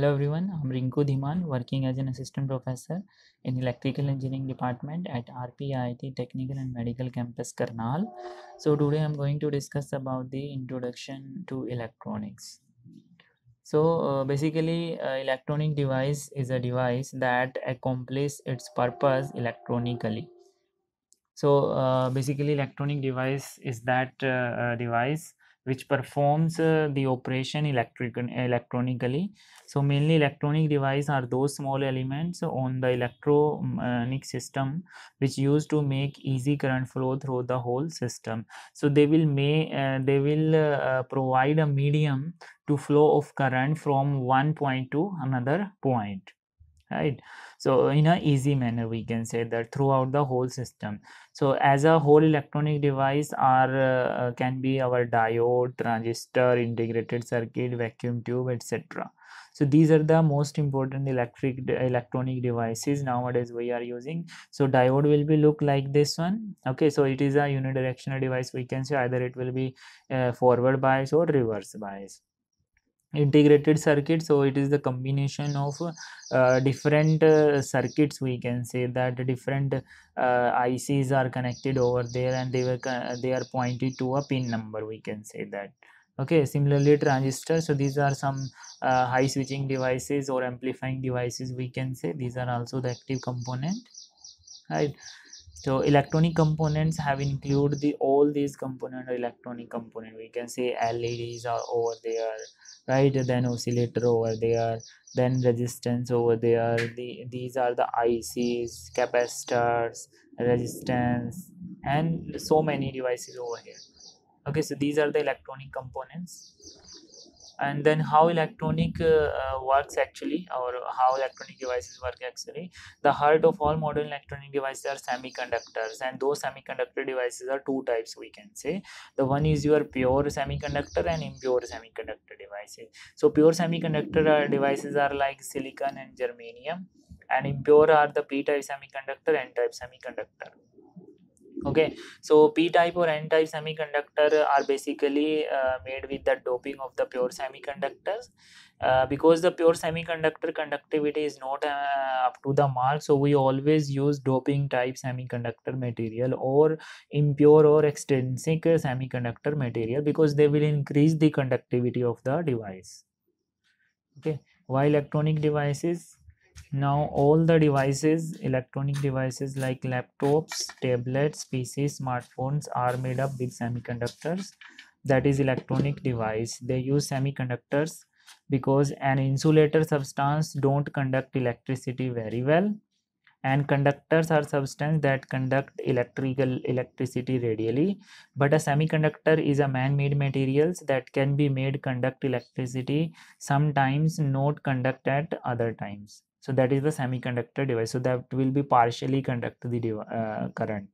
Hello everyone, I'm Rinku Dhiman working as an assistant professor in electrical engineering department at RPIT Technical and Medical Campus Karnal. So today I'm going to discuss about the introduction to electronics. So uh, basically uh, electronic device is a device that accomplishes its purpose electronically. So uh, basically electronic device is that uh, uh, device which performs uh, the operation electric electronically so mainly electronic device are those small elements on the electronic system which used to make easy current flow through the whole system so they will may uh, they will uh, uh, provide a medium to flow of current from one point to another point right so in a easy manner we can say that throughout the whole system so as a whole electronic device are uh, uh, can be our diode transistor integrated circuit vacuum tube etc so these are the most important electric electronic devices nowadays we are using so diode will be look like this one okay so it is a unidirectional device we can say either it will be uh, forward bias or reverse bias integrated circuit so it is the combination of uh, different uh, circuits we can say that different uh, ICs are connected over there and they were they are pointed to a pin number we can say that okay similarly transistors so these are some uh, high switching devices or amplifying devices we can say these are also the active component right so electronic components have include the all these component or electronic component we can say leds are over there right then oscillator over there then resistance over there the, these are the ics capacitors resistance and so many devices over here okay so these are the electronic components and then how electronic uh, uh, works actually or how electronic devices work actually the heart of all modern electronic devices are semiconductors and those semiconductor devices are two types we can say the one is your pure semiconductor and impure semiconductor devices so pure semiconductor uh, devices are like silicon and germanium and impure are the p-type semiconductor and type semiconductor okay so p-type or n-type semiconductor are basically uh, made with the doping of the pure semiconductors uh, because the pure semiconductor conductivity is not uh, up to the mark so we always use doping type semiconductor material or impure or extrinsic semiconductor material because they will increase the conductivity of the device okay why electronic devices now all the devices electronic devices like laptops tablets pcs smartphones are made up with semiconductors that is electronic device they use semiconductors because an insulator substance don't conduct electricity very well and conductors are substance that conduct electrical electricity radially but a semiconductor is a man-made materials that can be made conduct electricity sometimes not conduct at other times so that is the semiconductor device so that will be partially conduct the uh, mm-hmm. current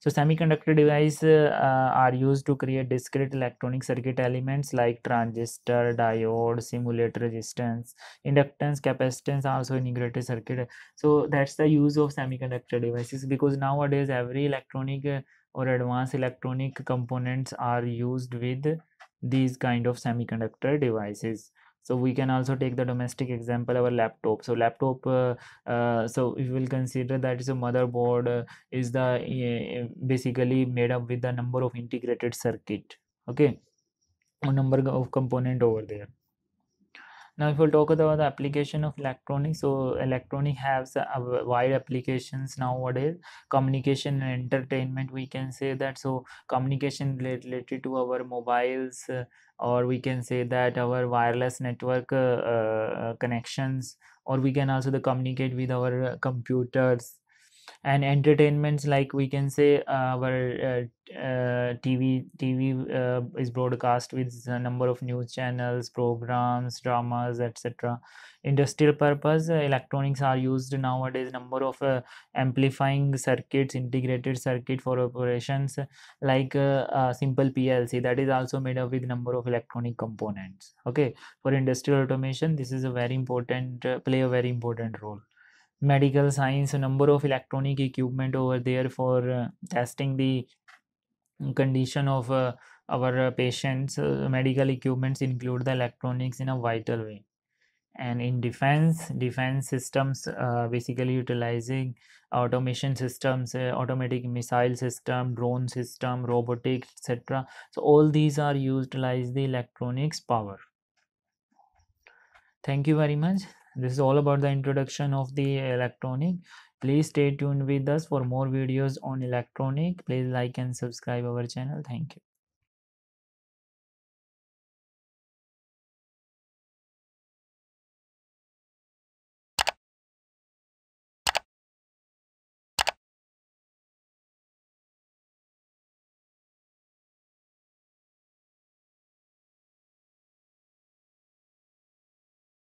so semiconductor devices uh, uh, are used to create discrete electronic circuit elements like transistor diode simulate resistance inductance capacitance also in integrated circuit so that's the use of semiconductor devices because nowadays every electronic uh, or advanced electronic components are used with these kind of semiconductor devices so we can also take the domestic example our laptop so laptop uh, uh, so we will consider that is a motherboard uh, is the eh, basically made up with the number of integrated circuit okay a number of component over there now if we will talk about the application of electronics so electronic has a wide applications nowadays communication and entertainment we can say that so communication related to our mobiles uh, or we can say that our wireless network uh, uh, connections or we can also the communicate with our uh, computers and entertainments like we can say uh, our uh, uh, tv tv is broadcast with a number of news channels programs dramas etc industrial purpose electronics are used nowadays number of amplifying circuits integrated circuit for operations like simple plc that is also made up with number of electronic components okay for industrial automation this is a very important play a very important role medical science a number of electronic equipment over there for uh, testing the condition of uh, our uh, patients uh, medical equipments include the electronics in a vital way and in defense defense systems uh, basically utilizing automation systems uh, automatic missile system drone system robotics etc so all these are utilized the electronics power thank you very much this is all about the introduction of the electronic please stay tuned with us for more videos on electronic please like and subscribe our channel thank you